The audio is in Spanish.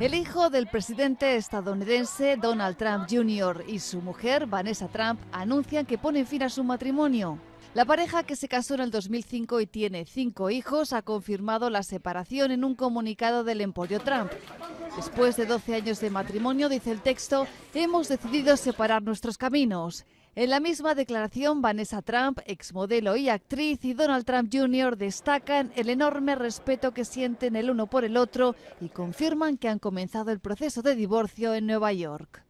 El hijo del presidente estadounidense Donald Trump Jr. y su mujer Vanessa Trump anuncian que ponen fin a su matrimonio. La pareja que se casó en el 2005 y tiene cinco hijos ha confirmado la separación en un comunicado del Emporio Trump, Después de 12 años de matrimonio, dice el texto, hemos decidido separar nuestros caminos. En la misma declaración, Vanessa Trump, exmodelo y actriz, y Donald Trump Jr. destacan el enorme respeto que sienten el uno por el otro y confirman que han comenzado el proceso de divorcio en Nueva York.